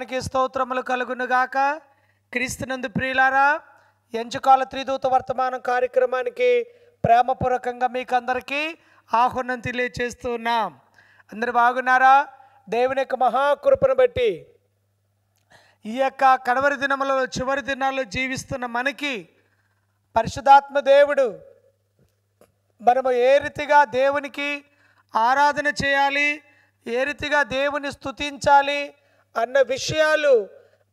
దేవానికి స్తోత్రములు కలుగునుగాక క్రీస్తునందు ప్రియులారా ఎంచుకాల త్రిదూత వర్తమానం కార్యక్రమానికి ప్రేమపూర్వకంగా మీకు అందరికీ ఆహ్వానం తెలియచేస్తున్నాం అందరు బాగున్నారా దేవుని యొక్క మహాకృపను బట్టి ఈ యొక్క కడవరి దినములలో చివరి దినాల్లో జీవిస్తున్న మనకి పరిశుధాత్మ దేవుడు మనము ఏ రీతిగా దేవునికి ఆరాధన చేయాలి ఏ రీతిగా దేవుని స్థుతించాలి అన్న విషయాలు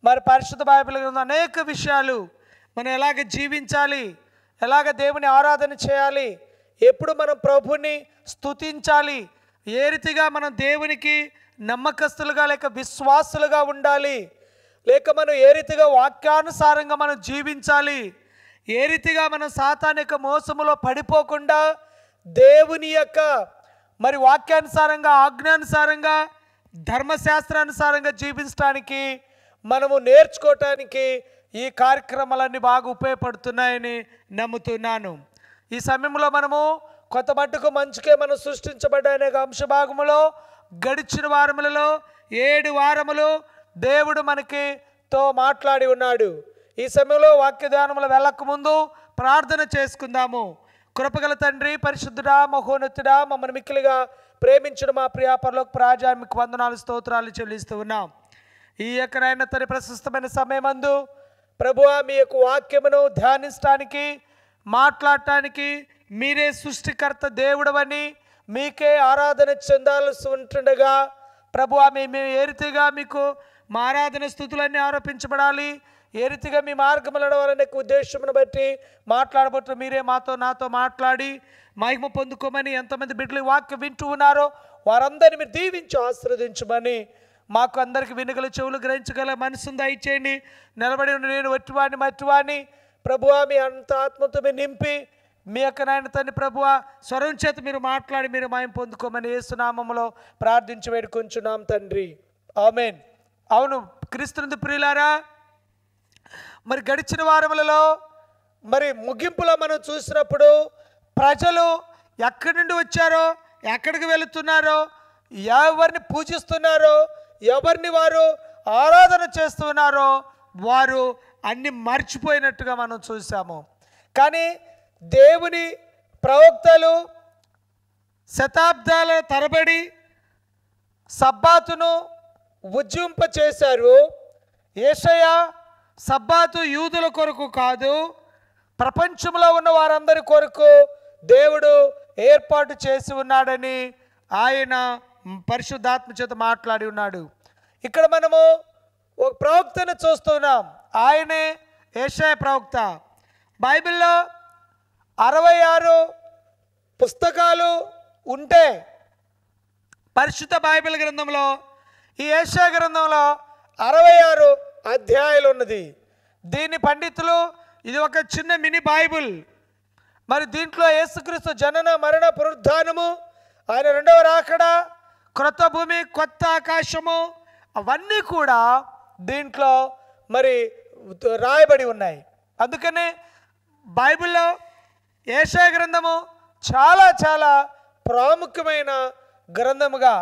మరి పరిశుద్ధ బైబిల్ గ్రంథం అనేక విషయాలు మనం ఎలాగ జీవించాలి ఎలాగ దేవుని ఆరాధన చేయాలి ఎప్పుడు మనం ప్రభుని స్థుతించాలి ఏ రీతిగా మనం దేవునికి నమ్మకస్తులుగా లేక విశ్వాసులుగా ఉండాలి లేక మనం ఏ రీతిగా వాక్యానుసారంగా మనం జీవించాలి ఏ రీతిగా మనం సాతాన్ యొక్క మోసములో పడిపోకుండా దేవుని యొక్క మరి వాక్యానుసారంగా ఆజ్ఞానుసారంగా ధర్మశాస్త్రానుసారంగా జీవించడానికి మనము నేర్చుకోవటానికి ఈ కార్యక్రమాలన్నీ బాగా ఉపయోగపడుతున్నాయని నమ్ముతున్నాను ఈ సమయంలో మనము కొత్త మట్టుకు మంచుకే మనం సృష్టించబడ్డ అనేక అంశభాగములో గడిచిన వారములలో ఏడు వారములు దేవుడు మనకి తో మాట్లాడి ఉన్నాడు ఈ సమయంలో వాక్యదానములు వెళ్ళకముందు ప్రార్థన చేసుకుందాము కృపగల తండ్రి పరిశుద్ధుడా మహోన్నతుడా మమ్మల్ని మిక్కిలిగా ప్రేమించిన మా ప్రియాపరలోకి ప్రాజామిక వందనాలు స్తోత్రాలు చెల్లిస్తూ ఉన్నాం ఈ యొక్కనైనా తన ప్రశస్తమైన సమయమందు ప్రభువా మీ యొక్క వాక్యమును ధ్యానించడానికి మాట్లాడటానికి మీరే సృష్టికర్త దేవుడవని మీకే ఆరాధన చెందాల్సి ఉంటుండగా ప్రభు ఆమె మేము ఏరితేగా మీకు మా ఆరాధన స్థుతులన్నీ ఆరోపించబడాలి ఏ రీతిగా మీ మార్గం నడవాలనే ఉద్దేశమును బట్టి మాట్లాడబట్టు మీరే మాతో నాతో మాట్లాడి మహిమ పొందుకోమని ఎంతమంది బిడ్డలు వాక్యం వింటూ ఉన్నారో వారందరిని మీరు దీవించి ఆశ్రవదించమని మాకు అందరికి వినగల చెవులు గ్రహించగల మనసును దయచేయండి నిలబడి నేను వట్టివాణి మట్టివాణి ప్రభువా మీ అంత ఆత్మతో మీరు నింపి మీ యొక్క నాయన తండ్రి ప్రభువ స్వరం చేత మీరు మాట్లాడి మీరు మాయం పొందుకోమని ఏసునామంలో ప్రార్థించి వేడుకుంటున్నాం తండ్రి ఆమెన్ అవును క్రీస్తునందు ప్రియులారా మరి గడిచిన వారములలో మరి ముగింపులో మనం చూసినప్పుడు ప్రజలు ఎక్కడి నుండి వచ్చారో ఎక్కడికి వెళుతున్నారో ఎవరిని పూజిస్తున్నారో ఎవరిని వారు ఆరాధన చేస్తున్నారో వారు అన్ని మర్చిపోయినట్టుగా మనం చూసాము కానీ దేవుని ప్రవక్తలు శతాబ్దాల తరబడి సబ్బాతును ఉజ్జింప చేశారు ఏషయ సబ్బాతు యూదుల కొరకు కాదు ప్రపంచంలో ఉన్న వారందరి కొరకు దేవుడు ఏర్పాటు చేసి ఉన్నాడని ఆయన పరిశుద్ధాత్మ చేత మాట్లాడి ఉన్నాడు ఇక్కడ మనము ఒక ప్రవక్తను చూస్తున్నాం ఆయనే ఏషాయ ప్రవక్త బైబిల్లో అరవై ఆరు పుస్తకాలు ఉంటే పరిశుద్ధ బైబిల్ గ్రంథంలో ఈ ఏషా గ్రంథంలో అరవై ఆరు అధ్యాయులు ఉన్నది దీన్ని పండితులు ఇది ఒక చిన్న మినీ బైబుల్ మరి దీంట్లో యేసుక్రీస్తు జనన మరణ పునరుద్ధానము ఆయన రెండవ రాకడ క్రొత్త భూమి కొత్త ఆకాశము అవన్నీ కూడా దీంట్లో మరి రాయబడి ఉన్నాయి అందుకనే బైబిల్లో ఏషా గ్రంథము చాలా చాలా ప్రాముఖ్యమైన గ్రంథముగా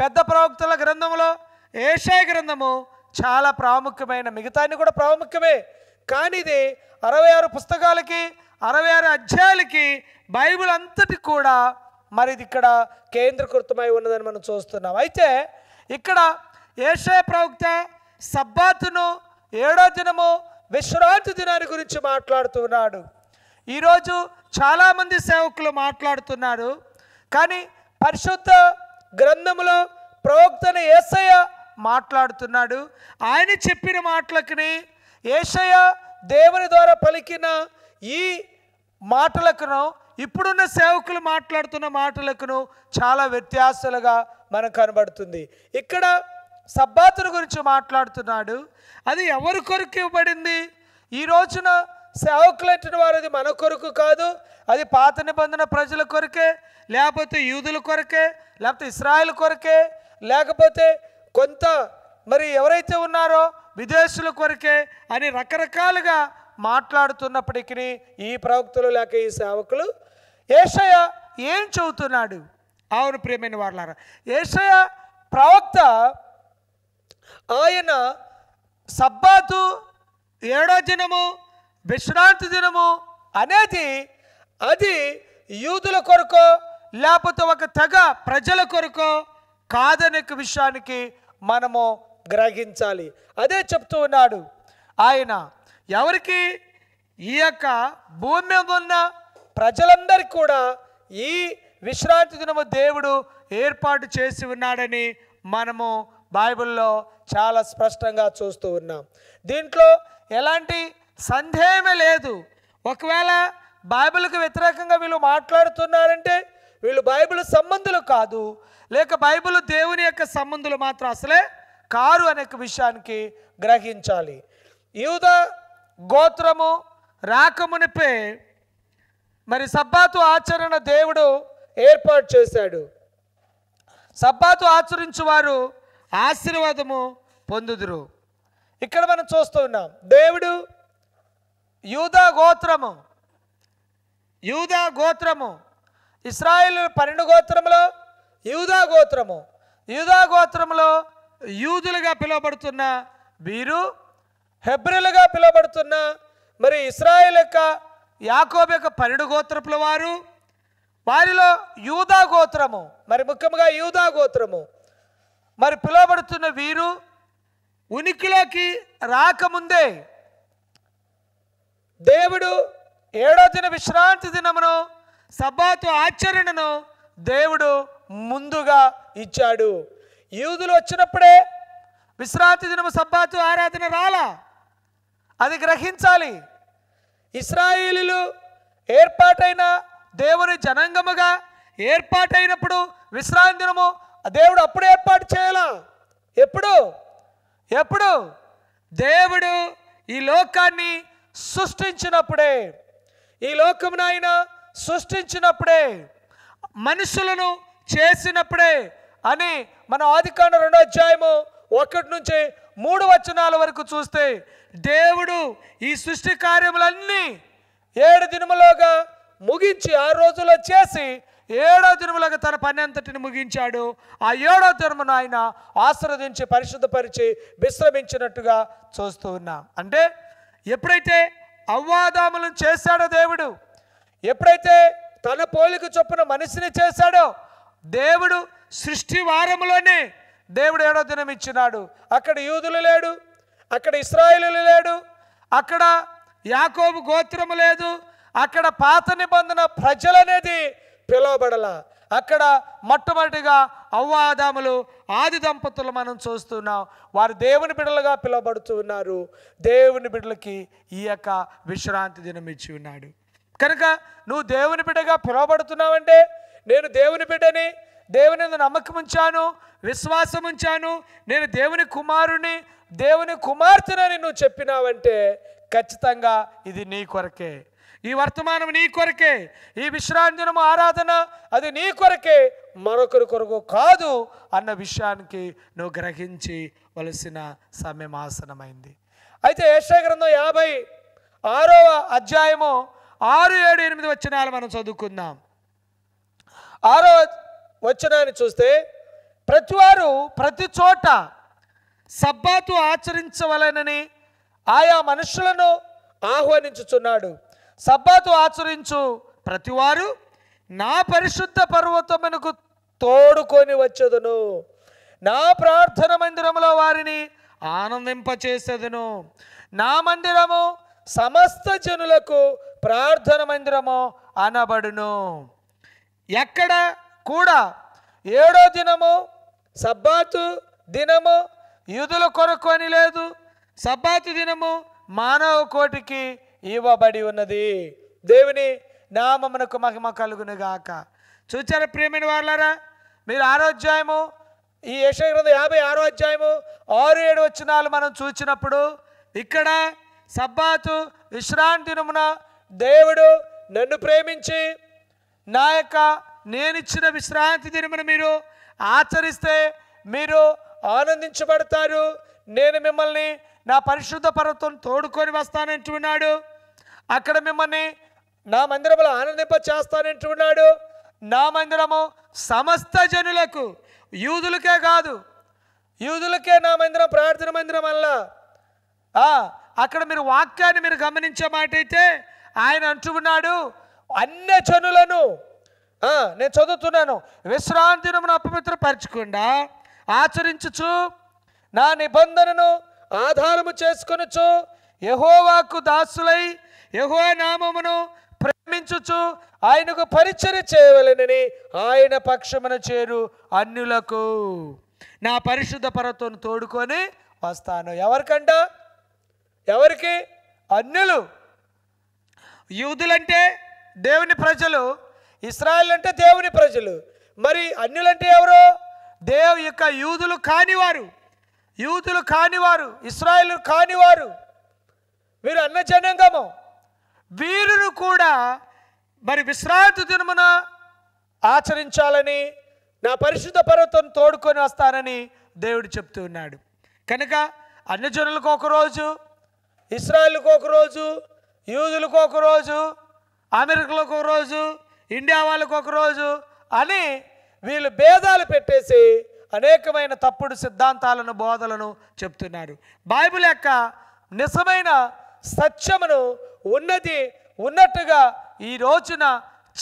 పెద్ద ప్రవక్తల గ్రంథములో ఏషాయ గ్రంథము చాలా ప్రాముఖ్యమైన మిగతాన్ని కూడా ప్రాముఖ్యమే కానీ ఇది అరవై ఆరు పుస్తకాలకి అరవై ఆరు అధ్యాయాలకి బైబిల్ అంతటి కూడా మరి ఇది ఇక్కడ కేంద్రీకృతమై ఉన్నదని మనం చూస్తున్నాం అయితే ఇక్కడ ఏషయ ప్రవక్త సబ్బాతును ఏడో దినము విశ్రాంతి దినాన్ని గురించి మాట్లాడుతున్నాడు ఈరోజు చాలామంది సేవకులు మాట్లాడుతున్నారు కానీ పరిశుద్ధ గ్రంథములు ప్రవక్తను ఏసయ్య మాట్లాడుతున్నాడు ఆయన చెప్పిన మాటలకుని ఏషయ దేవుని ద్వారా పలికిన ఈ మాటలకును ఇప్పుడున్న సేవకులు మాట్లాడుతున్న మాటలకును చాలా వ్యత్యాసాలుగా మనకు కనబడుతుంది ఇక్కడ సబ్బాతుని గురించి మాట్లాడుతున్నాడు అది ఎవరి కొరకు ఇవ్వబడింది ఈ రోజున సేవకులంటిన వారు అది మన కొరకు కాదు అది పాత నిబంధన ప్రజల కొరకే లేకపోతే యూదుల కొరకే లేకపోతే ఇస్రాయల్ కొరకే లేకపోతే కొంత మరి ఎవరైతే ఉన్నారో విదేశుల కొరకే అని రకరకాలుగా మాట్లాడుతున్నప్పటికీ ఈ ప్రవక్తలు లేక ఈ సేవకులు ఏషయ ఏం చెబుతున్నాడు ఆవును ప్రేమైన వాళ్ళారా ఏషయ ప్రవక్త ఆయన సబ్బాతు ఏడో దినము విశ్రాంతి దినము అనేది అది యూదుల కొరకో లేకపోతే ఒక తెగ ప్రజల కొరకో కాదనే విషయానికి మనము గ్రహించాలి అదే చెప్తూ ఉన్నాడు ఆయన ఎవరికి ఈ యొక్క భూమి మీద ఉన్న ప్రజలందరికీ కూడా ఈ విశ్రాంతి దినము దేవుడు ఏర్పాటు చేసి ఉన్నాడని మనము బైబిల్లో చాలా స్పష్టంగా చూస్తూ ఉన్నాం దీంట్లో ఎలాంటి సందేహమే లేదు ఒకవేళ బైబిల్కు వ్యతిరేకంగా వీళ్ళు మాట్లాడుతున్నారంటే వీళ్ళు బైబిల్ సంబంధులు కాదు లేక బైబిల్ దేవుని యొక్క సంబంధులు మాత్రం అసలే కారు అనే విషయానికి గ్రహించాలి యూద గోత్రము రాకమునిపే మరి సబ్బాతు ఆచరణ దేవుడు ఏర్పాటు చేశాడు సబ్బాతు వారు ఆశీర్వాదము పొందుదురు ఇక్కడ మనం చూస్తూ ఉన్నాం దేవుడు యూదా గోత్రము యూదా గోత్రము ఇస్రాయల్ పన్నెండు గోత్రములో యూదా గోత్రము యూదా గోత్రములో యూదులుగా పిలువబడుతున్న వీరు హెబ్రిలుగా పిలువబడుతున్న మరి ఇస్రాయల్ యొక్క యాకోబ్ యొక్క పన్నెండు గోత్రపుల వారు వారిలో యూదా గోత్రము మరి ముఖ్యంగా యూదా గోత్రము మరి పిలువబడుతున్న వీరు ఉనికిలోకి రాకముందే దేవుడు ఏడో దిన విశ్రాంతి దినమును సబ్బాతు ఆచరణను దేవుడు ముందుగా ఇచ్చాడు యూదులు వచ్చినప్పుడే విశ్రాంతి దినము సబ్బాతు ఆరాధన రాలా అది గ్రహించాలి ఇస్రాయిలు ఏర్పాటైన దేవుని జనంగముగా ఏర్పాటైనప్పుడు విశ్రాంతి దినము దేవుడు అప్పుడు ఏర్పాటు చేయాలా ఎప్పుడు ఎప్పుడు దేవుడు ఈ లోకాన్ని సృష్టించినప్పుడే ఈ లోకమునైనా సృష్టించినప్పుడే మనుషులను చేసినప్పుడే అని మన ఆదికాండ రెండో అధ్యాయము ఒకటి నుంచి మూడు వచనాల వరకు చూస్తే దేవుడు ఈ సృష్టి కార్యములన్నీ ఏడు దినములోగా ముగించి ఆ రోజులో చేసి ఏడో దినములకు తన పని అంతటిని ముగించాడు ఆ ఏడో దినమును ఆయన ఆశ్రవదించి పరిశుద్ధపరిచి విశ్రమించినట్టుగా చూస్తూ ఉన్నాం అంటే ఎప్పుడైతే అవ్వాదాములను చేశాడో దేవుడు ఎప్పుడైతే తన పోలిక చొప్పున మనిషిని చేశాడో దేవుడు సృష్టి వారములోనే దేవుడు ఏడో దినం ఇచ్చినాడు అక్కడ యూదులు లేడు అక్కడ ఇస్రాయిలు లేడు అక్కడ యాకోబు గోత్రము లేదు అక్కడ పాత నిబంధన ప్రజలనేది పిలువబడల అక్కడ మొట్టమొదటిగా అవ్వాదాములు ఆది దంపతులు మనం చూస్తున్నాం వారు దేవుని బిడ్డలుగా పిలువబడుతున్నారు ఉన్నారు దేవుని బిడ్డలకి ఈ యొక్క విశ్రాంతి దినం ఇచ్చి ఉన్నాడు కనుక నువ్వు దేవుని బిడ్డగా పిలువబడుతున్నావంటే నేను దేవుని బిడ్డని దేవుని నమ్మకం ఉంచాను విశ్వాసం ఉంచాను నేను దేవుని కుమారుని దేవుని కుమార్తెనని నువ్వు చెప్పినావంటే ఖచ్చితంగా ఇది నీ కొరకే ఈ వర్తమానం నీ కొరకే ఈ విశ్రాంజనము ఆరాధన అది నీ కొరకే మరొకరి కొరకు కాదు అన్న విషయానికి నువ్వు గ్రహించి వలసిన సమయం ఆసనమైంది అయితే యశ గ్రంథం యాభై ఆరవ అధ్యాయము ఆరు ఏడు ఎనిమిది వచ్చినాలు మనం చదువుకుందాం ఆరో వచ్చినాన్ని చూస్తే ప్రతివారు ప్రతి చోట సబ్బాతు ఆచరించవలనని ఆయా మనుషులను ఆహ్వానించుచున్నాడు సబ్బాతు ఆచరించు ప్రతివారు నా పరిశుద్ధ పర్వతమునకు తోడుకొని వచ్చేదను నా ప్రార్థన మందిరములో వారిని ఆనందింపచేసేదను నా మందిరము సమస్త జనులకు ప్రార్థన మందిరము అనబడును ఎక్కడ కూడా ఏడో దినము సబ్బాతు దినము యూదుల కొరకు అని లేదు సబ్బాతు దినము మానవ కోటికి ఇవ్వబడి ఉన్నది దేవుని నామమునకు మహిమ కలుగును గాక చూచారు ప్రేమిని వాళ్ళారా మీరు ఆరోధ్యాయము ఈ యశగ్రంథ యాభై ఆరో అధ్యాయము ఆరు ఏడు వచ్చినాలు మనం చూచినప్పుడు ఇక్కడ సబ్బాతు విశ్రాంతి నమున దేవుడు నన్ను ప్రేమించి నా యొక్క నేనిచ్చిన విశ్రాంతి దినమును మీరు ఆచరిస్తే మీరు ఆనందించబడతారు నేను మిమ్మల్ని నా పరిశుద్ధ పర్వతం తోడుకొని వస్తానంటున్నాడు అక్కడ మిమ్మల్ని నా మందిరంలో ఆనందింప చేస్తానంటున్నాడు నా మందిరము సమస్త జనులకు యూదులకే కాదు యూదులకే నా మందిరం ప్రార్థన మందిరం అల్లా అక్కడ మీరు వాక్యాన్ని మీరు గమనించే మాట అయితే ఆయన అంటున్నాడు అన్న జనులను నేను చదువుతున్నాను విశ్రాంతి అపవిత్ర పరచకుండా ఆచరించుచు నా నిబంధనను ఆధారము చేసుకునుచు యహోవాకు దాసులై యహో నామమును ప్రేమించుచు ఆయనకు పరిచయం చేయవలనని ఆయన పక్షమున చేరు అన్యులకు నా పరిశుద్ధ పరతను తోడుకొని వస్తాను ఎవరికంట ఎవరికి అన్యులు యూదులంటే దేవుని ప్రజలు ఇస్రాయల్ అంటే దేవుని ప్రజలు మరి అన్యులంటే ఎవరు దేవు యొక్క యూదులు కానివారు యూదులు కానివారు ఇస్రాయలు కానివారు వీరు అన్న జనంగము వీరును కూడా మరి విశ్రాంతి దినమున ఆచరించాలని నా పరిశుద్ధ పర్వతం తోడుకొని వస్తానని దేవుడు చెప్తూ ఉన్నాడు కనుక అన్యజనులకు ఒకరోజు ఇస్రాయల్కి ఒకరోజు యూదులకు ఒకరోజు అమెరికాలకు ఒకరోజు ఇండియా వాళ్ళకు ఒకరోజు అని వీళ్ళు భేదాలు పెట్టేసి అనేకమైన తప్పుడు సిద్ధాంతాలను బోధలను చెప్తున్నారు బైబిల్ యొక్క నిజమైన సత్యమును ఉన్నది ఉన్నట్టుగా ఈ రోజున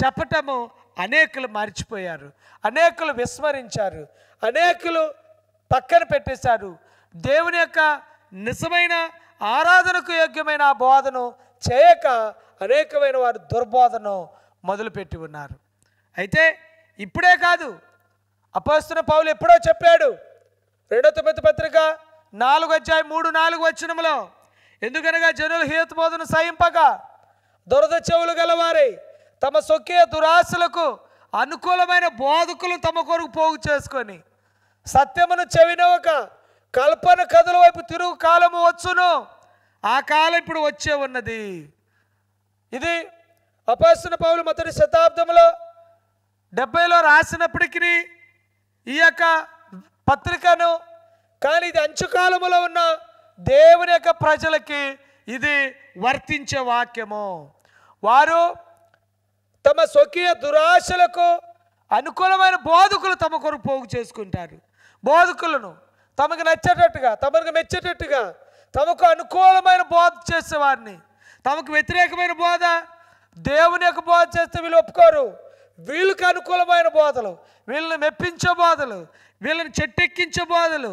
చెప్పటము అనేకులు మర్చిపోయారు అనేకులు విస్మరించారు అనేకులు పక్కన పెట్టేశారు దేవుని యొక్క నిజమైన ఆరాధనకు యోగ్యమైన ఆ బోధను చేయక అనేకమైన వారు దుర్బోధను మొదలుపెట్టి ఉన్నారు అయితే ఇప్పుడే కాదు అపస్తున్న పౌలు ఎప్పుడో చెప్పాడు రెండో తొమ్మిది పత్రిక నాలుగు అధ్యాయ మూడు నాలుగు వచ్చినములో ఎందుకనగా జనులు బోధను సహింపక దురద చెవులు గలవారై తమ సొక్కే దురాశలకు అనుకూలమైన బోధకులు తమ కొరకు పోగు చేసుకొని సత్యమును చెవినవక కల్పన కథల వైపు తిరుగు కాలము వచ్చును ఆ కాలం ఇప్పుడు వచ్చే ఉన్నది ఇది అపాసన పౌలు మొదటి శతాబ్దంలో డెబ్బైలో రాసినప్పటికీ ఈ యొక్క పత్రికను కానీ ఇది అంచుకాలములో ఉన్న దేవుని యొక్క ప్రజలకి ఇది వర్తించే వాక్యము వారు తమ స్వకీయ దురాశలకు అనుకూలమైన బోధకులు తమ కొరకు పోగు చేసుకుంటారు బోధకులను తమకు నచ్చేటట్టుగా తమకు మెచ్చేటట్టుగా తమకు అనుకూలమైన బోధ చేసేవారిని తమకు వ్యతిరేకమైన బోధ దేవుని యొక్క బోధ చేస్తే వీళ్ళు ఒప్పుకోరు వీళ్ళకి అనుకూలమైన బోధలు వీళ్ళని మెప్పించే బోధలు వీళ్ళని చెట్టెక్కించే బోధలు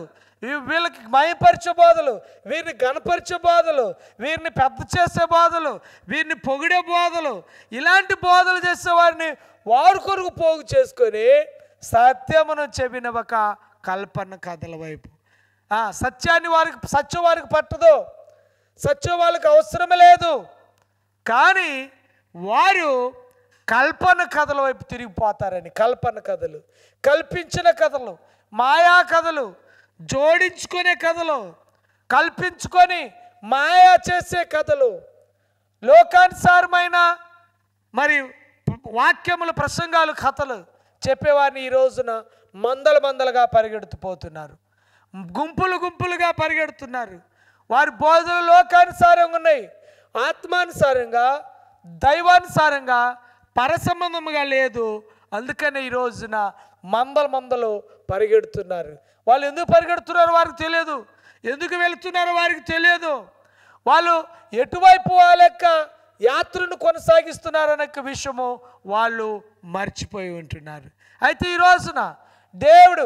వీళ్ళకి మయపరిచే బోధలు వీరిని గణపరిచే బోధలు వీరిని పెద్ద చేసే బోధలు వీరిని పొగిడే బోధలు ఇలాంటి బోధలు చేసేవారిని వారు కొరకు పోగు చేసుకొని సత్యమును చెవినవక కల్పన కథల వైపు సత్యాన్ని వారికి సత్యం వారికి పట్టదు సత్యం వాళ్ళకి అవసరం లేదు కానీ వారు కల్పన కథల వైపు తిరిగిపోతారని కల్పన కథలు కల్పించిన కథలు మాయా కథలు జోడించుకునే కథలు కల్పించుకొని మాయా చేసే కథలు లోకానుసారమైన మరి వాక్యములు ప్రసంగాలు కథలు చెప్పేవారిని ఈ రోజున మందల మందలుగా పరిగెడుతుపోతున్నారు గుంపులు గుంపులుగా పరిగెడుతున్నారు వారి బోధలు లోకానుసారంగా ఉన్నాయి ఆత్మానుసారంగా దైవానుసారంగా పరసంబంధముగా లేదు అందుకనే ఈ రోజున మందలు మందలు పరిగెడుతున్నారు వాళ్ళు ఎందుకు పరిగెడుతున్నారో వారికి తెలియదు ఎందుకు వెళుతున్నారో వారికి తెలియదు వాళ్ళు ఎటువైపు వాళ్ళక్క యాత్రను కొనసాగిస్తున్నారనే విషయము వాళ్ళు మర్చిపోయి ఉంటున్నారు అయితే ఈ రోజున దేవుడు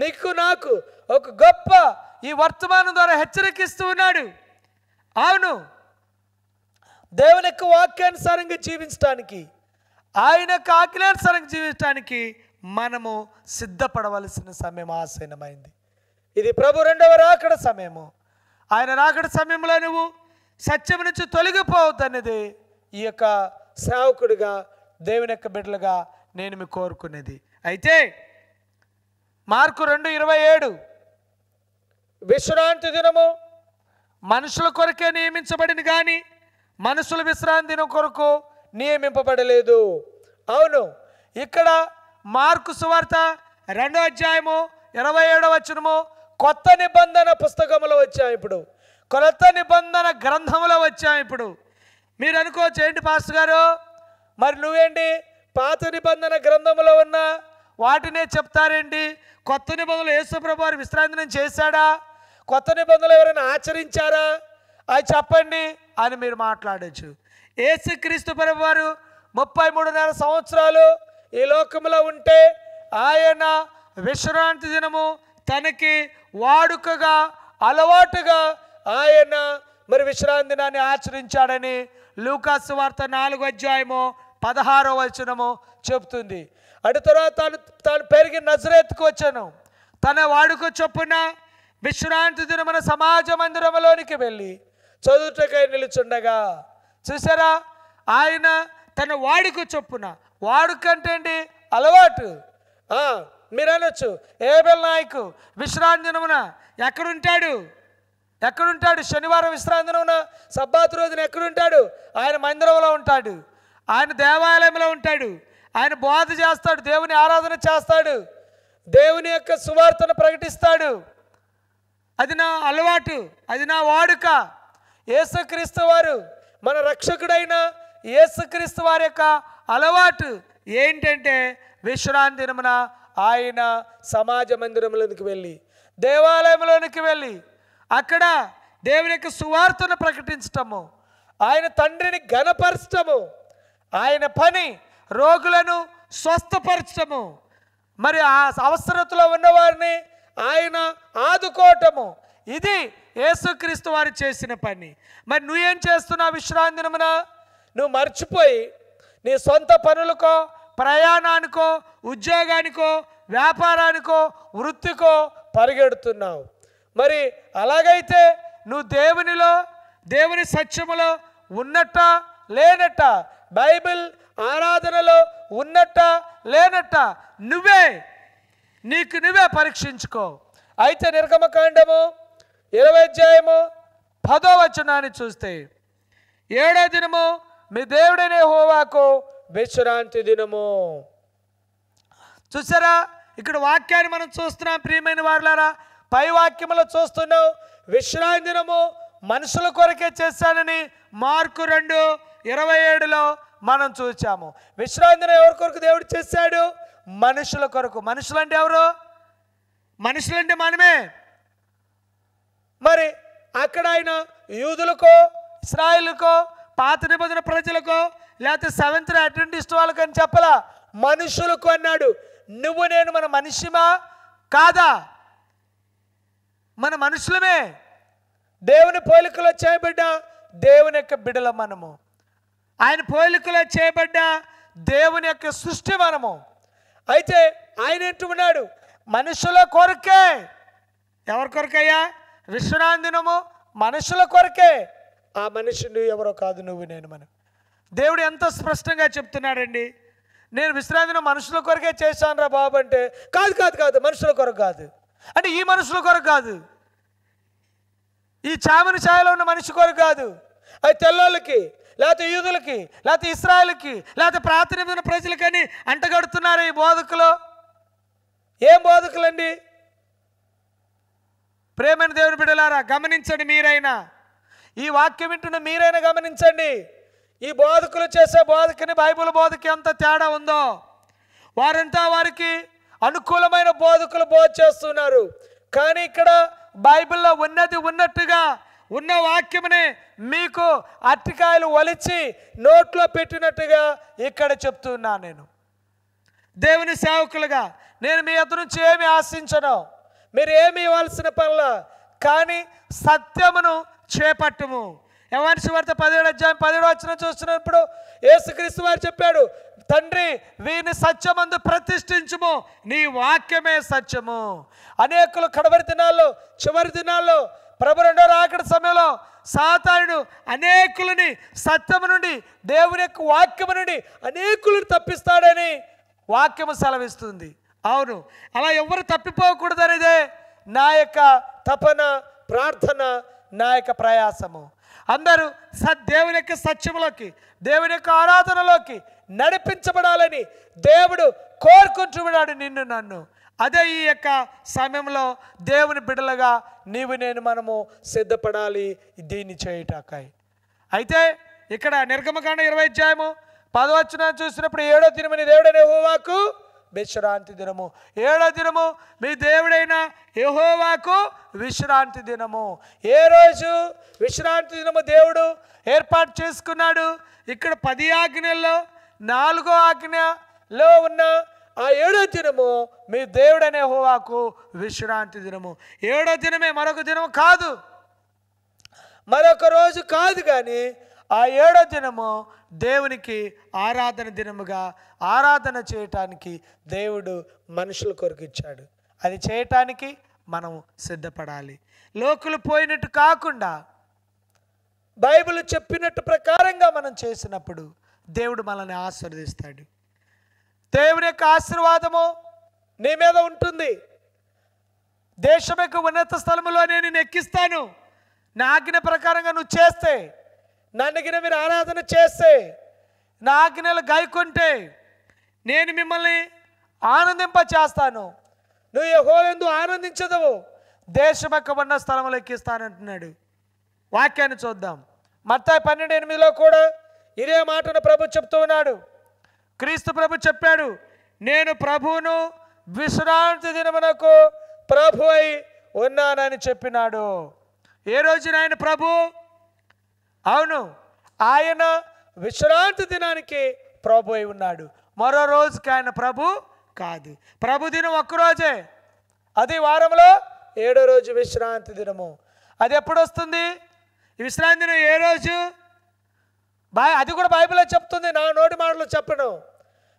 నీకు నాకు ఒక గొప్ప ఈ వర్తమానం ద్వారా హెచ్చరికిస్తూ ఉన్నాడు అవును దేవుని యొక్క వాక్యానుసారంగా జీవించడానికి ఆయన యొక్క ఆకలానుసారంగా జీవించడానికి మనము సిద్ధపడవలసిన సమయం ఆసీనమైంది ఇది ప్రభు రెండవ రాకడ సమయము ఆయన రాకడ సమయంలో నువ్వు సత్యం నుంచి అనేది ఈ యొక్క శ్రావకుడిగా దేవుని యొక్క బిడ్డలుగా నేను మీ కోరుకునేది అయితే మార్కు రెండు ఇరవై ఏడు విశ్రాంతి దినము మనుషుల కొరకే నియమించబడిన కానీ మనుషుల విశ్రాంతి దినం కొరకు నియమింపబడలేదు అవును ఇక్కడ మార్కు సువార్త రెండో అధ్యాయము ఇరవై ఏడవ వచనము కొత్త నిబంధన పుస్తకంలో వచ్చాం ఇప్పుడు కొత్త నిబంధన గ్రంథంలో వచ్చాం ఇప్పుడు మీరు అనుకోవచ్చు ఏంటి పాస్టర్ గారు మరి నువ్వేంటి పాత నిబంధన గ్రంథంలో ఉన్న వాటినే చెప్తారండి కొత్త నిబంధనలు యేసుప్రభు వారు విశ్రాంతినం చేశాడా కొత్త నిబంధనలు ఎవరైనా ఆచరించారా అది చెప్పండి అని మీరు మాట్లాడచ్చు క్రీస్తు ప్రభు వారు ముప్పై మూడున్నర సంవత్సరాలు ఈ లోకంలో ఉంటే ఆయన విశ్రాంతి దినము తనకి వాడుకగా అలవాటుగా ఆయన మరి విశ్రాంతి దినాన్ని ఆచరించాడని లూకాసు వార్త నాలుగు అధ్యాయము పదహారో వచనము చెబుతుంది అటు తర్వాత తాను తాను పెరిగి నజరెత్తుకు వచ్చాను తన వాడుకు చొప్పున విశ్రాంతి దినమున సమాజ మందిరంలోనికి వెళ్ళి చదువుటకై నిలుచుండగా చూసారా ఆయన తన వాడుకు చొప్పున వాడుకంటే ఏంటి అలవాటు మీరు అనొచ్చు ఏబెల్ నాయకు విశ్రాంతి దినమున ఎక్కడుంటాడు ఎక్కడుంటాడు శనివారం విశ్రాంతి దినమున సబ్బాత్ రోజున ఎక్కడుంటాడు ఆయన మందిరంలో ఉంటాడు ఆయన దేవాలయంలో ఉంటాడు ఆయన బోధ చేస్తాడు దేవుని ఆరాధన చేస్తాడు దేవుని యొక్క సువార్తను ప్రకటిస్తాడు అది నా అలవాటు అది నా వాడుక యేసుక్రీస్తు వారు మన రక్షకుడైన యేసుక్రీస్తు వారి యొక్క అలవాటు ఏంటంటే విశ్రాంతి దినమున ఆయన సమాజ మందిరంలోనికి వెళ్ళి దేవాలయంలోనికి వెళ్ళి అక్కడ దేవుని యొక్క సువార్తను ప్రకటించటము ఆయన తండ్రిని ఘనపరచటము ఆయన పని రోగులను స్వస్థపరచము మరి ఆ అవసరతలో ఉన్నవారిని ఆయన ఆదుకోవటము ఇది యేసుక్రీస్తు వారు చేసిన పని మరి నువ్వేం చేస్తున్నావు విశ్రాంతినమున నువ్వు మర్చిపోయి నీ సొంత పనులకో ప్రయాణానికో ఉద్యోగానికో వ్యాపారానికో వృత్తికో పరిగెడుతున్నావు మరి అలాగైతే నువ్వు దేవునిలో దేవుని సత్యములో ఉన్నట్ట లేనట్ట బైబిల్ ఆరాధనలో ఉన్నట్ట లేనట్ట నువ్వే నీకు నువ్వే పరీక్షించుకో అయితే నిర్గమకాండము ఇరవై అధ్యాయము పదో వచనాన్ని చూస్తే ఏడో దినము మీ దేవుడనే హోవాకు విశ్రాంతి దినము చూసారా ఇక్కడ వాక్యాన్ని మనం చూస్తున్నాం ప్రియమైన వారులారా పై వాక్యములో చూస్తున్నాం విశ్రాంతి దినము మనుషుల కొరకే చేశానని మార్కు రెండు ఇరవై ఏడులో మనం చూచాము విశ్రాంతిని ఎవరి కొరకు దేవుడు చేశాడు మనుషుల కొరకు మనుషులంటే ఎవరు మనుషులంటే మనమే మరి అక్కడ ఆయన యూదులకో ఇస్రాయిల్కో పాత నిబంధన ప్రజలకో లేకపోతే సెవెంత్ అటెంటిస్ట్ వాళ్ళకని చెప్పలా మనుషులకు అన్నాడు నువ్వు నేను మన మనిషిమా కాదా మన మనుషులమే దేవుని పోలికలో చేయబిడ్డ దేవుని యొక్క బిడల మనము ఆయన పోలికలో చేయబడ్డ దేవుని యొక్క సృష్టి మనము అయితే ఆయన ఏంటి ఉన్నాడు మనుషుల కొరకే ఎవరి కొరకయ్యా విశ్వనాందినము మనుషుల కొరకే ఆ మనిషిని ఎవరో కాదు నువ్వు నేను మనం దేవుడు ఎంత స్పష్టంగా చెప్తున్నాడండి నేను విశ్రాంతిని మనుషుల కొరకే చేశాను రా బాబు అంటే కాదు కాదు కాదు మనుషుల కొరకు కాదు అంటే ఈ మనుషుల కొరకు కాదు ఈ చామని ఛాయలో ఉన్న మనిషి కొరకు కాదు అది తెల్లోళ్ళకి లేకపోతే యూదులకి లేకపోతే ఇస్రాయల్కి లేకపోతే ప్రాతినిధ్యం ప్రజలకని అంటగడుతున్నారు ఈ బోధకులు ఏం బోధకులండి ప్రేమని దేవుని బిడ్డలారా గమనించండి మీరైనా ఈ వాక్యం వింటున్న మీరైనా గమనించండి ఈ బోధకులు చేసే బోధకని బైబిల్ బోధకి ఎంత తేడా ఉందో వారంతా వారికి అనుకూలమైన బోధకులు బోధ చేస్తున్నారు కానీ ఇక్కడ బైబిల్లో ఉన్నది ఉన్నట్టుగా ఉన్న వాక్యమునే మీకు అట్టికాయలు ఒలిచి నోట్లో పెట్టినట్టుగా ఇక్కడ చెప్తున్నా నేను దేవుని సేవకులుగా నేను మీ అతను నుంచి ఏమి ఆశించను మీరు ఏమి ఇవ్వాల్సిన పనులు కానీ సత్యమును చేపట్టుము ఎవరి వార్త పదిహేడు అధ్యాయం పదిహేడు వచ్చిన చూస్తున్నప్పుడు యేసుక్రీస్తు వారు చెప్పాడు తండ్రి వీరిని సత్యమందు ప్రతిష్ఠించుము నీ వాక్యమే సత్యము అనేకులు కడవరి దినాల్లో చివరి దినాల్లో ప్రభు రెండో రాకడ సమయంలో సాతానుడు అనేకులని సత్యము నుండి దేవుని యొక్క వాక్యము నుండి అనేకులను తప్పిస్తాడని వాక్యము సెలవిస్తుంది అవును అలా ఎవరు అనేదే నా యొక్క తపన ప్రార్థన నా యొక్క ప్రయాసము అందరూ సత్ దేవుని యొక్క సత్యములోకి దేవుని యొక్క ఆరాధనలోకి నడిపించబడాలని దేవుడు కోరుకుంటున్నాడు నిన్ను నన్ను అదే ఈ యొక్క సమయంలో దేవుని బిడలగా నీవు నేను మనము సిద్ధపడాలి దీన్ని చేయుటాకాయ్ అయితే ఇక్కడ నిర్గమకాండ ఇరవై అధ్యాయము పదవచ్చున చూసినప్పుడు ఏడో దినమని దేవుడనే ఓవాకు విశ్రాంతి దినము ఏడో దినము మీ దేవుడైన యహోవాకు విశ్రాంతి దినము ఏ రోజు విశ్రాంతి దినము దేవుడు ఏర్పాటు చేసుకున్నాడు ఇక్కడ పది ఆజ్ఞల్లో నాలుగో ఆజ్ఞ లో ఉన్న ఆ ఏడో దినము మీ దేవుడనే హోవాకు విశ్రాంతి దినము ఏడో దినమే మరొక దినము కాదు మరొక రోజు కాదు కానీ ఆ ఏడో దినము దేవునికి ఆరాధన దినముగా ఆరాధన చేయటానికి దేవుడు మనుషుల కొరకు ఇచ్చాడు అది చేయటానికి మనం సిద్ధపడాలి లోకులు పోయినట్టు కాకుండా బైబిల్ చెప్పినట్టు ప్రకారంగా మనం చేసినప్పుడు దేవుడు మనల్ని ఆశీర్వదిస్తాడు దేవుని యొక్క ఆశీర్వాదము నీ మీద ఉంటుంది దేశం యొక్క ఉన్నత స్థలములో నేను ఎక్కిస్తాను నా ఆజ్ఞ ప్రకారంగా నువ్వు చేస్తే నన్నగిన మీరు ఆరాధన చేస్తే నా ఆజ్ఞలు గాయకుంటే నేను మిమ్మల్ని ఆనందింప చేస్తాను నువ్వు యహోయందు ఆనందించదవు దేశం యొక్క ఉన్న స్థలంలో ఎక్కిస్తానంటున్నాడు వాక్యాన్ని చూద్దాం మత్తాయి పన్నెండు ఎనిమిదిలో కూడా ఇదే మాటను ప్రభు చెప్తూ ఉన్నాడు క్రీస్తు ప్రభు చెప్పాడు నేను ప్రభువును విశ్రాంతి దినమునకు ప్రభు అయి ఉన్నానని చెప్పినాడు ఏ రోజున ఆయన ప్రభు అవును ఆయన విశ్రాంతి దినానికి ప్రభు అయి ఉన్నాడు మరో రోజుకి ఆయన ప్రభు కాదు ప్రభు దినం ఒక్కరోజే అది వారంలో ఏడో రోజు విశ్రాంతి దినము అది ఎప్పుడు వస్తుంది విశ్రాంతి దినం ఏ రోజు బా అది కూడా బైబిల్లో చెప్తుంది నా నోటి మాటలు చెప్పను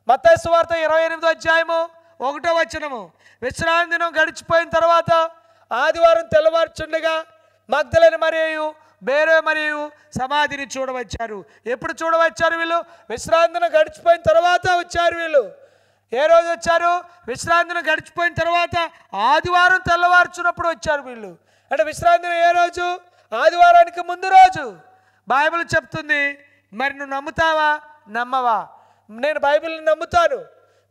మత్తాయి వార్త ఇరవై ఎనిమిదో అధ్యాయము ఒకటో వచనము విశ్రాంతి దినం గడిచిపోయిన తర్వాత ఆదివారం తెల్లవారుచుండగా మగ్ధలని మరియు బేరే మరియు సమాధిని చూడవచ్చారు ఎప్పుడు చూడవచ్చారు వీళ్ళు విశ్రాంతిని గడిచిపోయిన తర్వాత వచ్చారు వీళ్ళు ఏ రోజు వచ్చారు విశ్రాంతిని గడిచిపోయిన తర్వాత ఆదివారం తెల్లవారుచున్నప్పుడు వచ్చారు వీళ్ళు అంటే విశ్రాంతిని ఏ రోజు ఆదివారానికి ముందు రోజు బైబిల్ చెప్తుంది మరి నువ్వు నమ్ముతావా నమ్మవా నేను బైబిల్ని నమ్ముతాను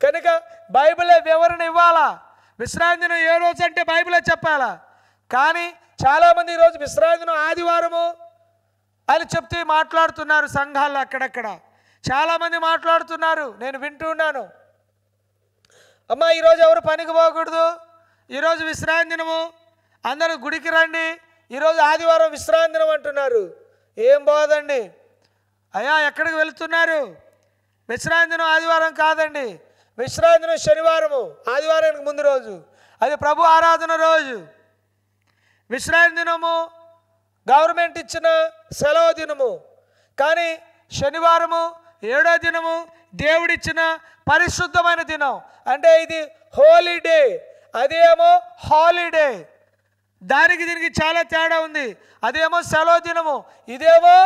కనుక బైబిలే వివరణ ఇవ్వాలా విశ్రాంతి ఏ రోజు అంటే బైబిలే చెప్పాలా కానీ చాలామంది ఈరోజు విశ్రాంతి ఆదివారము అని చెప్తే మాట్లాడుతున్నారు సంఘాల్లో అక్కడక్కడ చాలామంది మాట్లాడుతున్నారు నేను వింటూ ఉన్నాను అమ్మ ఈరోజు ఎవరు పనికి పోకూడదు ఈరోజు విశ్రాంతి దినము అందరూ గుడికి రండి ఈరోజు ఆదివారం విశ్రాంతి దినం అంటున్నారు ఏం బాదండి అయ్యా ఎక్కడికి వెళుతున్నారు విశ్రాంతి దినం ఆదివారం కాదండి విశ్రాంతి దినం శనివారము ఆదివారానికి ముందు రోజు అది ప్రభు ఆరాధన రోజు విశ్రాంతి దినము గవర్నమెంట్ ఇచ్చిన సెలవు దినము కానీ శనివారము ఏడో దినము దేవుడిచ్చిన పరిశుద్ధమైన దినం అంటే ఇది హోలీడే అదేమో హాలిడే దానికి దీనికి చాలా తేడా ఉంది అదేమో సెలవు దినము ఇదేమో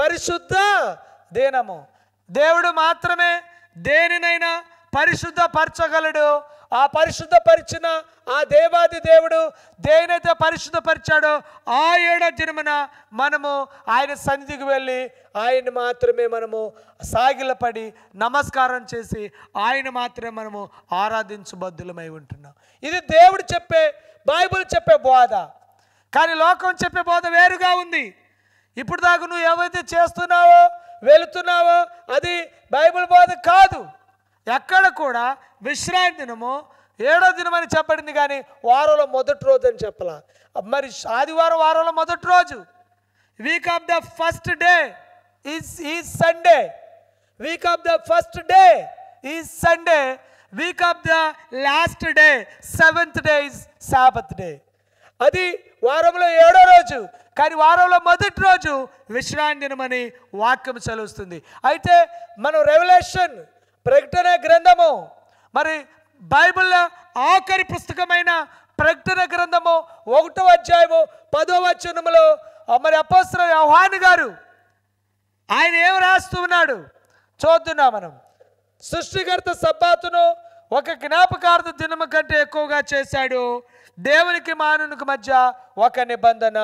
పరిశుద్ధ దినము దేవుడు మాత్రమే దేనినైనా పరిశుద్ధపరచగలడు ఆ పరిశుద్ధపరిచిన ఆ దేవాది దేవుడు దేనైతే పరిశుద్ధపరిచాడో ఆ ఏడో జన్మన మనము ఆయన సన్నిధికి వెళ్ళి ఆయన మాత్రమే మనము సాగిలపడి నమస్కారం చేసి ఆయన మాత్రమే మనము బద్దులమై ఉంటున్నాం ఇది దేవుడు చెప్పే బైబుల్ చెప్పే బోధ కానీ లోకం చెప్పే బోధ వేరుగా ఉంది ఇప్పుడు దాకా నువ్వు ఏవైతే చేస్తున్నావో వెళుతున్నావో అది బైబిల్ బోధ కాదు ఎక్కడ కూడా విశ్రాంతి దినము ఏడో దినం అని చెప్పడింది కానీ వారంలో మొదటి రోజు అని చెప్పలా మరి ఆదివారం వారంలో మొదటి రోజు week of the first day is ఈ Sunday week of the first day ఈ Sunday week of the last day seventh day is sabbath day అది వారంలో ఏడో రోజు కానీ వారంలో మొదటి రోజు విశ్రాంతి దినమని వాక్యం చలుస్తుంది అయితే మనం రెవల్యూషన్ ప్రకటన గ్రంథము మరి బైబిల్ ఆఖరి పుస్తకమైన ప్రకటన గ్రంథము ఒకటో అధ్యాయము పదో వచ్చనములో మరి అపస్ర వ్యవహాన్ గారు ఆయన ఏం రాస్తూ ఉన్నాడు చూద్దున్నా మనం సృష్టికర్త సబ్బాతును ఒక జ్ఞాపకార్థ దినము కంటే ఎక్కువగా చేశాడు దేవునికి మానవునికి మధ్య ఒక నిబంధన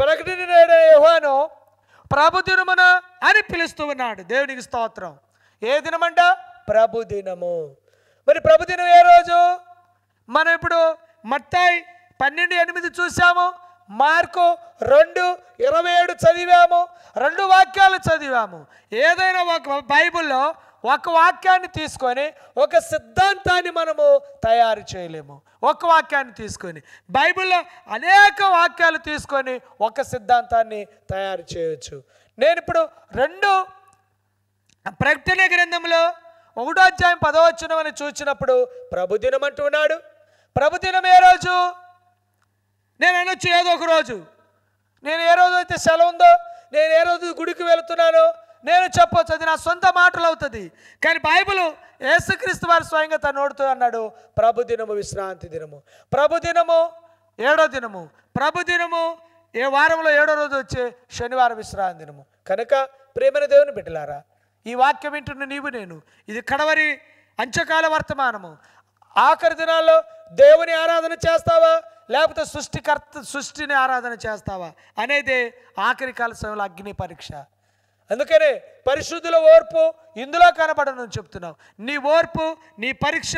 ప్రకటన యోహాను ప్రభు దినమున అని పిలుస్తూ ఉన్నాడు దేవునికి స్తోత్రం ఏ దినమంట ప్రభు దినము మరి ప్రభు దినం ఏ రోజు మనం ఇప్పుడు మత్తాయి పన్నెండు ఎనిమిది చూసాము మార్కు రెండు ఇరవై ఏడు చదివాము రెండు వాక్యాలు చదివాము ఏదైనా ఒక బైబిల్లో ఒక వాక్యాన్ని తీసుకొని ఒక సిద్ధాంతాన్ని మనము తయారు చేయలేము ఒక వాక్యాన్ని తీసుకొని బైబిల్లో అనేక వాక్యాలు తీసుకొని ఒక సిద్ధాంతాన్ని తయారు చేయవచ్చు నేను ఇప్పుడు రెండు ప్రకటన గ్రంథంలో ఒకటో అధ్యాయం పదవచ్చును అని చూసినప్పుడు ప్రభుదినం అంటూ ఉన్నాడు ప్రభుదినం ఏ రోజు నేను అనొచ్చు ఏదో ఒక రోజు నేను ఏ రోజు అయితే సెలవు ఉందో నేను ఏ రోజు గుడికి వెళుతున్నానో నేను చెప్పొచ్చు అది నా సొంత మాటలు అవుతుంది కానీ బైబిల్ యేసుక్రీస్తు వారు స్వయంగా తన నోడుతూ అన్నాడు ప్రభు దినము విశ్రాంతి దినము ప్రభు దినము ఏడో దినము ప్రభు దినము ఏ వారంలో ఏడో రోజు వచ్చే శనివారం విశ్రాంతి దినము కనుక ప్రేమైన దేవుని బిడ్డలారా ఈ వాక్యం వింటున్న నీవు నేను ఇది కడవరి అంచకాల వర్తమానము ఆఖరి దినాల్లో దేవుని ఆరాధన చేస్తావా లేకపోతే సృష్టికర్త సృష్టిని ఆరాధన చేస్తావా అనేది ఆఖరి కాల సమయంలో అగ్ని పరీక్ష అందుకనే పరిశుద్ధుల ఓర్పు ఇందులో కనబడను చెప్తున్నావు నీ ఓర్పు నీ పరీక్ష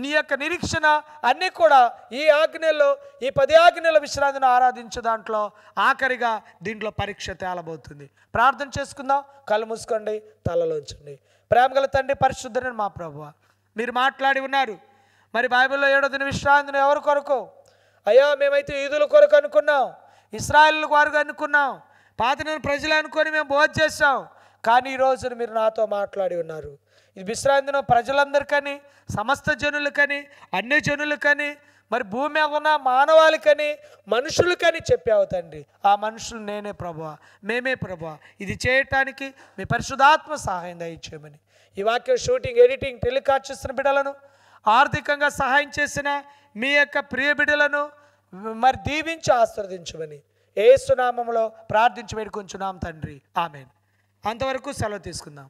నీ యొక్క నిరీక్షణ అన్నీ కూడా ఈ ఆజ్ఞల్లో ఈ పది ఆజ్ఞల విశ్రాంతిని ఆరాధించే దాంట్లో ఆఖరిగా దీంట్లో పరీక్ష తేలబోతుంది ప్రార్థన చేసుకుందాం కళ్ళు మూసుకోండి తలలోంచండి ప్రేమగల తండ్రి పరిశుద్ధుడని మా ప్రభు మీరు మాట్లాడి ఉన్నారు మరి బైబిల్లో ఏడో దిన విశ్రాంతిని ఎవరు కొరకు అయ్యా మేమైతే ఈదుల కొరకు అనుకున్నాం ఇస్రాయల్ వారికి అనుకున్నాం పాత ప్రజలు అనుకొని మేము బోధ చేస్తాం కానీ ఈరోజు మీరు నాతో మాట్లాడి ఉన్నారు ఇది విశ్రాంతిన ప్రజలందరికని సమస్త జనులకని అన్ని జనులకని మరి భూమి మీద ఉన్న మానవాళికని మనుషులకని చెప్పావు తండ్రి ఆ మనుషులు నేనే ప్రభువా మేమే ప్రభువా ఇది చేయటానికి మీ పరిశుధాత్మ సహాయం దయచేయమని ఈ వాక్యం షూటింగ్ ఎడిటింగ్ టెలికాస్ట్ చేసిన బిడ్డలను ఆర్థికంగా సహాయం చేసిన మీ యొక్క ప్రియ బిడ్డలను మరి దీవించి ఆస్వాదించమని ఏసునామంలో ప్రార్థించి వేడుకుంటున్నాం తండ్రి ఆమెన్ అంతవరకు సెలవు తీసుకుందాం